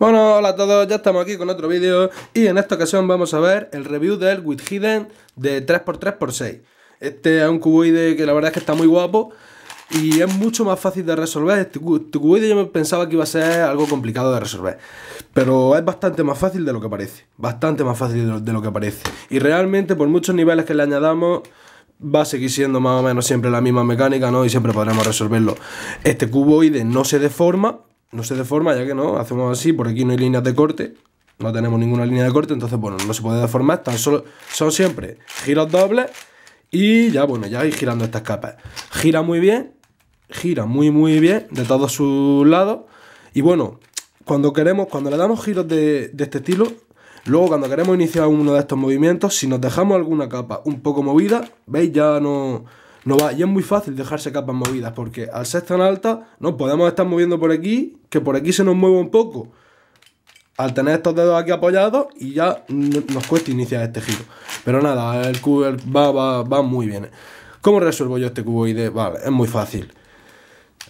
Bueno, hola a todos, ya estamos aquí con otro vídeo y en esta ocasión vamos a ver el review del With Hidden de 3x3x6. Este es un cuboide que la verdad es que está muy guapo y es mucho más fácil de resolver. Este, este cuboide yo pensaba que iba a ser algo complicado de resolver, pero es bastante más fácil de lo que parece, bastante más fácil de lo, que parece. Y realmente por muchos niveles que le añadamos va a seguir siendo más o menos siempre la misma mecánica, ¿no? Y siempre podremos resolverlo. Este cuboide no se deforma, no se deforma, ya que no, hacemos así, por aquí no hay líneas de corte, no tenemos ninguna línea de corte, entonces, bueno, no se puede deformar, tan solo son siempre giros dobles y ya, bueno, ya ir girando estas capas. Gira muy bien, gira muy, muy bien de todos sus lados y bueno, cuando queremos, cuando le damos giros de, este estilo, luego cuando queremos iniciar uno de estos movimientos, si nos dejamos alguna capa un poco movida, veis, ya no va. Y es muy fácil dejarse capas movidas porque al ser tan alta, no podemos estar moviendo por aquí que por aquí se nos mueve un poco al tener estos dedos aquí apoyados y ya nos cuesta iniciar este giro. Pero nada, el cubo va, va, va muy bien. ¿Cómo resuelvo yo este cuboide? Vale, es muy fácil.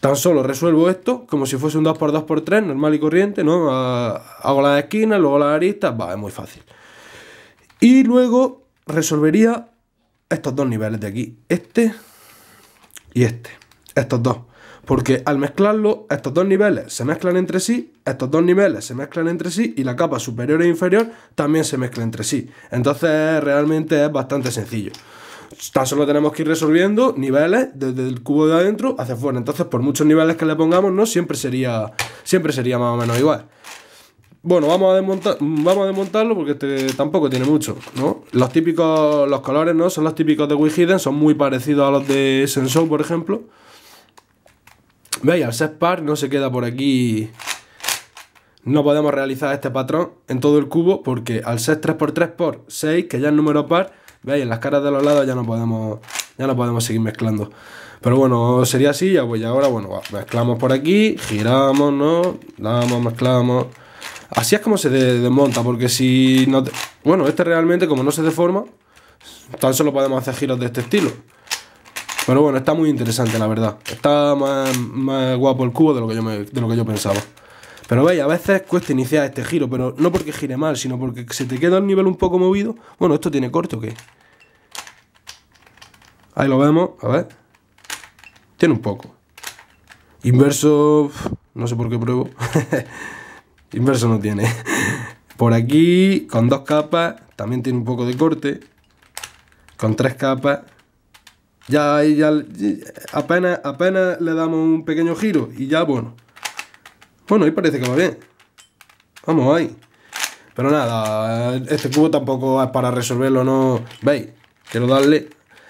Tan solo resuelvo esto como si fuese un 2x2x3 normal y corriente, ¿no? Hago las esquinas, luego las aristas, va, es muy fácil. Y luego resolvería estos dos niveles de aquí, este y este, estos dos. Porque al mezclarlo, estos dos niveles se mezclan entre sí, estos dos niveles se mezclan entre sí y la capa superior e inferior también se mezcla entre sí. Entonces realmente es bastante sencillo. Tan solo tenemos que ir resolviendo niveles desde el cubo de adentro hacia afuera. Entonces, por muchos niveles que le pongamos, no siempre sería, siempre sería más o menos igual. Bueno, vamos a, desmontar, vamos a desmontarlo porque este tampoco tiene mucho, ¿no? Los típicos, los colores, ¿no? Son los típicos de Wii Hidden, son muy parecidos a los de Sensor, por ejemplo. Veis, al ser par no se queda por aquí... No podemos realizar este patrón en todo el cubo porque al ser 3x3 x 6, que ya es número par, veis, en las caras de los lados ya no podemos, ya no podemos seguir mezclando. Pero bueno, sería así, ya pues ahora, bueno, mezclamos por aquí, giramos, ¿no? Damos, mezclamos. Así es como se desmonta, porque si no... Bueno, este realmente, como no se deforma, tan solo podemos hacer giros de este estilo. Pero bueno, está muy interesante, la verdad. Está más, más guapo el cubo de lo, que yo de lo que yo pensaba. Pero veis, a veces cuesta iniciar este giro, pero no porque gire mal, sino porque se te queda el nivel un poco movido. Bueno, ¿esto tiene corte o qué? Ahí lo vemos, a ver. Tiene un poco. Inverso, no sé por qué pruebo. Inverso no tiene. Por aquí, con dos capas, también tiene un poco de corte. Con tres capas, ya, ya apenas, apenas le damos un pequeño giro y ya, bueno. Bueno, y parece que va bien. Vamos ahí. Pero nada, este cubo tampoco es para resolverlo, ¿no? ¿Veis? Quiero darle...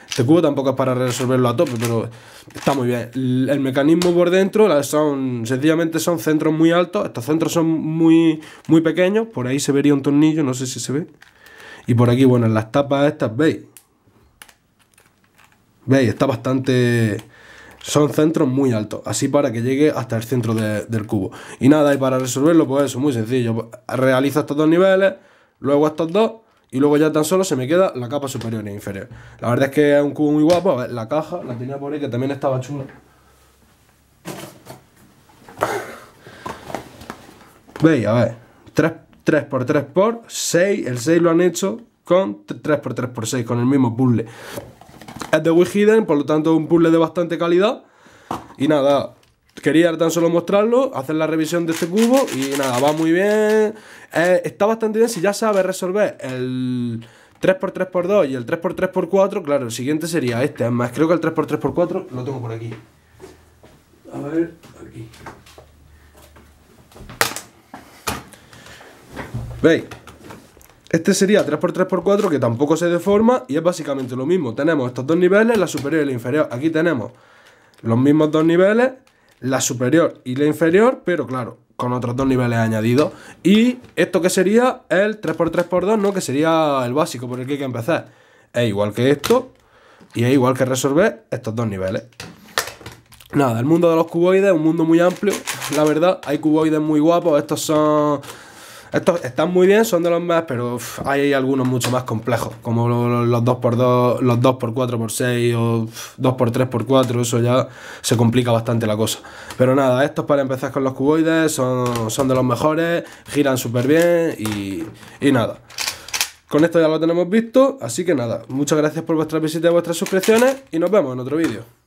Este cubo tampoco es para resolverlo a tope, pero está muy bien. El mecanismo por dentro son, sencillamente son centros muy altos. Estos centros son muy, muy pequeños. Por ahí se vería un tornillo, no sé si se ve. Y por aquí, bueno, en las tapas estas, ¿veis? ¿Veis? Está bastante... Son centros muy altos, así para que llegue hasta el centro del cubo. Y nada, y para resolverlo, pues eso, muy sencillo. Realizo estos dos niveles, luego estos dos, y luego ya tan solo se me queda la capa superior e inferior. La verdad es que es un cubo muy guapo. A ver, la caja la tenía por ahí, que también estaba chula. Veis, a ver, 3, x 3 x 6, el 6 lo han hecho con 3 x 3 x 6, con el mismo puzzle. Es de Wii por lo tanto un puzzle de bastante calidad. Y nada, quería tan solo mostrarlo, hacer la revisión de este cubo y nada, va muy bien. Eh, está bastante bien si ya sabes resolver el 3x3x2 y el 3x3x4. Claro, el siguiente sería este. más, creo que el 3x3x4 lo tengo por aquí. A ver, aquí. ¿Veis? Este sería 3x3x4 que tampoco se deforma y es básicamente lo mismo. Tenemos estos dos niveles, la superior y la inferior. Aquí tenemos los mismos dos niveles, la superior y la inferior, pero claro, con otros dos niveles añadidos. Y esto que sería el 3x3x2, ¿no? Que sería el básico por el que hay que empezar. Es igual que esto y es igual que resolver estos dos niveles. Nada, el mundo de los cuboides es un mundo muy amplio. La verdad, hay cuboides muy guapos. Estos son estos están muy bien, son de los más, pero hay algunos mucho más complejos, como los 2x2, los 2x4x6 o 2x3x4, eso ya se complica bastante la cosa. Pero nada, estos para empezar con los cuboides son, de los mejores, giran súper bien y, y nada. Con esto ya lo tenemos visto, así que nada, muchas gracias por vuestra visita y vuestras suscripciones y nos vemos en otro vídeo.